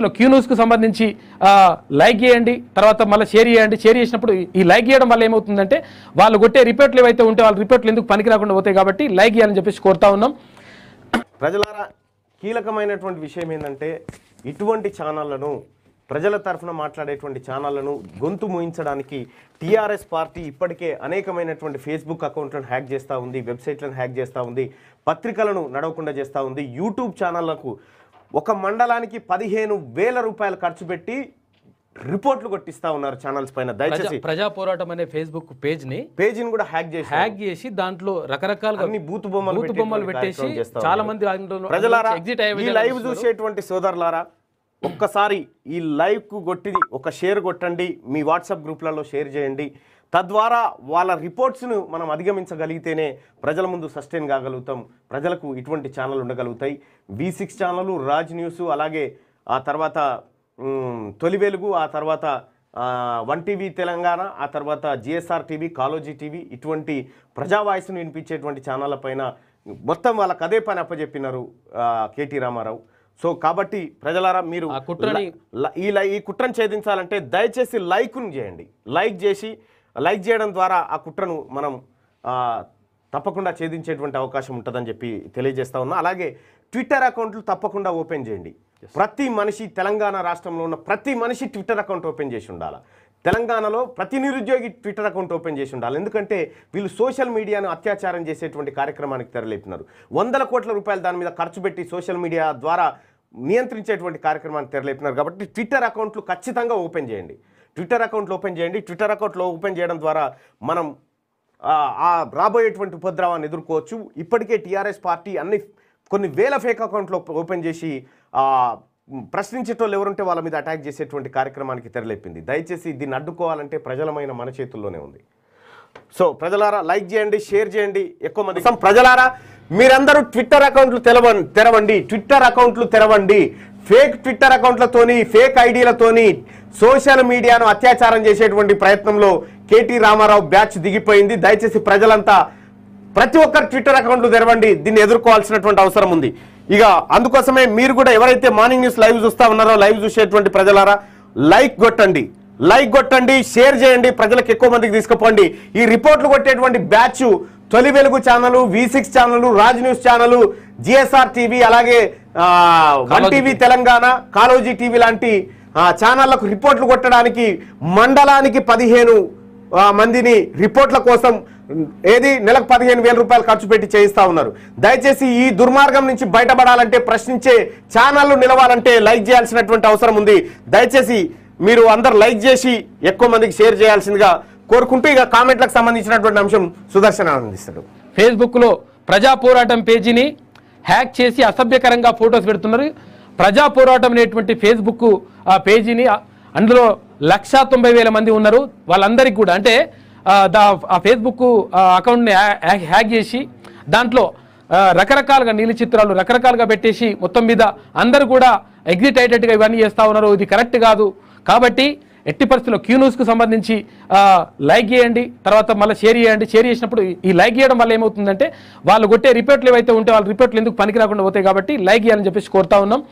ఇందులో క్యూ న్యూస్కి సంబంధించి లైక్ చేయండి తర్వాత మళ్ళీ షేర్ చేయండి షేర్ చేసినప్పుడు ఈ లైక్ చేయడం వల్ల ఏమవుతుందంటే వాళ్ళు కొట్టే రిపోర్ట్లు ఏవైతే ఉంటే వాళ్ళ రిపోర్ట్లు ఎందుకు పనికి రాకుండా పోతాయి కాబట్టి లైక్ చేయాలని చెప్పేసి కోరుతా ఉన్నాం ప్రజలారా కీలకమైనటువంటి విషయం ఏంటంటే ఇటువంటి ఛానళ్లను ప్రజల తరఫున మాట్లాడేటువంటి ఛానళ్లను గొంతు మూయించడానికి టీఆర్ఎస్ పార్టీ ఇప్పటికే అనేకమైనటువంటి ఫేస్బుక్ అకౌంట్లను హ్యాక్ చేస్తూ ఉంది వెబ్సైట్లను హ్యాక్ చేస్తూ ఉంది పత్రికలను నడవకుండా చేస్తూ ఉంది యూట్యూబ్ ఛానళ్లకు ఒక మండలానికి పదిహేను వేల రూపాయలు ఖర్చు పెట్టి రిపోర్ట్లు కొట్టిస్తా ఉన్నారు ఛానల్స్ పైన దయచేసి ప్రజా పోరాటం అనే ఫేస్బుక్ పేజ్ ని పేజ్ ని కూడా హ్యాక్ చేసి హ్యాక్ చేసి దాంట్లో రకరకాల బూత్ బొమ్మలు బూత్ బొమ్మలు పెట్టేసి చాలా మంది ప్రజలారా ఎగ్జిట్ లైవ్ చూసేటువంటి సోదరులారా ఒక్కసారి ఈ లైవ్కు కొట్టిది ఒక షేర్ కొట్టండి మీ వాట్సాప్ గ్రూప్లలో షేర్ చేయండి తద్వారా వాళ్ళ రిపోర్ట్స్ను మనం అధిగమించగలిగితేనే ప్రజల ముందు సస్టైన్ కాగలుగుతాం ప్రజలకు ఇటువంటి ఛానల్ ఉండగలుగుతాయి V six channel Raj news అలాగే ఆ తర్వాత తొలి వెలుగు ఆ తర్వాత వన్ టీవీ తెలంగాణ ఆ తర్వాత జిఎస్ఆర్ టీవీ కాలోజీ టీవీ ఇటువంటి ప్రజా వాయిస్ను వినిపించేటువంటి ఛానళ్ళ పైన మొత్తం వాళ్ళకు అదే పని అప్పచెప్పినారు కేటీ రామారావు సో కాబట్టి ప్రజలారా మీరు ఈ ఈ కుట్రను ఛేదించాలంటే దయచేసి లైక్ను చేయండి లైక్ చేసి లైక్ చేయడం ద్వారా ఆ కుట్రను మనం తప్పకుండా ఛేదించేటువంటి అవకాశం ఉంటుందని చెప్పి తెలియజేస్తా ఉన్నా అలాగే ట్విట్టర్ అకౌంట్లు తప్పకుండా ఓపెన్ చేయండి ప్రతి మనిషి తెలంగాణ రాష్ట్రంలో ఉన్న ప్రతి మనిషి ట్విట్టర్ అకౌంట్ ఓపెన్ చేసి ఉండాలి తెలంగాణలో ప్రతి నిరుద్యోగి ట్విట్టర్ అకౌంట్ ఓపెన్ చేసి ఉండాలి ఎందుకంటే వీళ్ళు సోషల్ మీడియాను అత్యాచారం చేసేటువంటి కార్యక్రమానికి తెరలేపినారు వందల కోట్ల రూపాయలు దాని మీద ఖర్చు పెట్టి సోషల్ మీడియా ద్వారా నియంత్రించేటువంటి కార్యక్రమాన్ని తెరలేపినారు కాబట్టి ట్విట్టర్ అకౌంట్లు ఖచ్చితంగా ఓపెన్ చేయండి ట్విట్టర్ అకౌంట్లు ఓపెన్ చేయండి ట్విట్టర్ అకౌంట్లు ఓపెన్ చేయడం ద్వారా మనం ఆ రాబోయేటువంటి ఉపద్రవాన్ని ఎదుర్కోవచ్చు ఇప్పటికే టీఆర్ఎస్ పార్టీ అన్ని కొన్ని వేల ఫేక్ అకౌంట్లు ఓపెన్ చేసి ప్రశ్నించేటోళ్ళు ఎవరుంటే వాళ్ళ మీద అటాక్ చేసేటువంటి కార్యక్రమానికి తెరలేపింది దయచేసి దీన్ని అడ్డుకోవాలంటే ప్రజలమైన మన చేతుల్లోనే ఉంది సో ప్రజలారా లైక్ చేయండి షేర్ చేయండి ఎక్కువ మంది ప్రజలారా మీరందరూ ట్విట్టర్ అకౌంట్లు తెరవండి తెరవండి ట్విట్టర్ అకౌంట్లు తెరవండి ఫేక్ ట్విట్టర్ అకౌంట్లతోని ఫేక్ ఐడీలతోని సోషల్ మీడియాను అత్యాచారం చేసేటువంటి ప్రయత్నంలో కేటీ రామారావు బ్యాచ్ దిగిపోయింది దయచేసి ప్రజలంతా ప్రతి ఒక్కరు ట్విట్టర్ అకౌంట్లు తెరవండి దీన్ని ఎదుర్కోవాల్సినటువంటి అవసరం ఉంది ఇక అందుకోసమే మీరు కూడా ఎవరైతే మార్నింగ్ న్యూస్ లైవ్ చూస్తా ఉన్నారో లైవ్ చూసేటువంటి ప్రజలారా లైక్ కొట్టండి లైక్ కొట్టండి షేర్ చేయండి ప్రజలకు ఎక్కువ మందికి తీసుకుపోండి ఈ రిపోర్ట్లు కొట్టేటువంటి batch Tholi Velugu channel V six channel Raj news channel GSR TV అలాగే one TV Telangana Kaloji TV లాంటి ఛానళ్లకు రిపోర్ట్లు కొట్టడానికి మండలానికి పదిహేను మందిని రిపోర్ట్ల కోసం ఏది నెలకు పదిహేను వేల రూపాయలు ఖర్చు పెట్టి చేయిస్తా ఉన్నారు దయచేసి ఈ దుర్మార్గం నుంచి బయటపడాలంటే ప్రశ్నించే ఛానళ్లు నిలవాలంటే లైక్ చేయాల్సినటువంటి అవసరం ఉంది దయచేసి మీరు అందరు లైక్ చేసి ఎక్కువ మందికి షేర్ చేయాల్సిందిగా కోరుకుంటూ ఇక కామెంట్లకు సంబంధించినటువంటి అంశం సుదర్శన ఆనందిస్తాడు ఫేస్బుక్లో ప్రజా పోరాటం పేజీని హ్యాక్ చేసి అసభ్యకరంగా ఫొటోస్ పెడుతున్నారు ప్రజా పోరాటం అనేటువంటి ఫేస్బుక్ ఆ పేజీని అందులో లక్ష తొంభై వేల మంది ఉన్నారు వాళ్ళందరికీ కూడా అంటే దా ఆ ఫేస్బుక్ అకౌంట్ని హ్యాక్ చేసి దాంట్లో రకరకాలుగా నీలి చిత్రాలు రకరకాలుగా పెట్టేసి మొత్తం మీద అందరూ కూడా ఎగ్జిట్ అయ్యేటట్టుగా ఇవన్నీ చేస్తూ ఉన్నారు ఇది కరెక్ట్ కాదు కాబట్టి ఎట్టి పరిస్థితుల్లో క్యూ కు సంబంధించి లైక్ చేయండి తర్వాత మళ్ళీ షేర్ చేయండి షేర్ చేసినప్పుడు ఈ లైక్ చేయడం వల్ల ఏమవుతుందంటే వాళ్ళు కొట్టే రిపోర్ట్లు ఏవైతే ఉంటే వాళ్ళ రిపోర్ట్లు ఎందుకు పనికి రాకుండా పోతాయి కాబట్టి లైక్ చేయాలని చెప్పేసి కోరుతా ఉన్నాం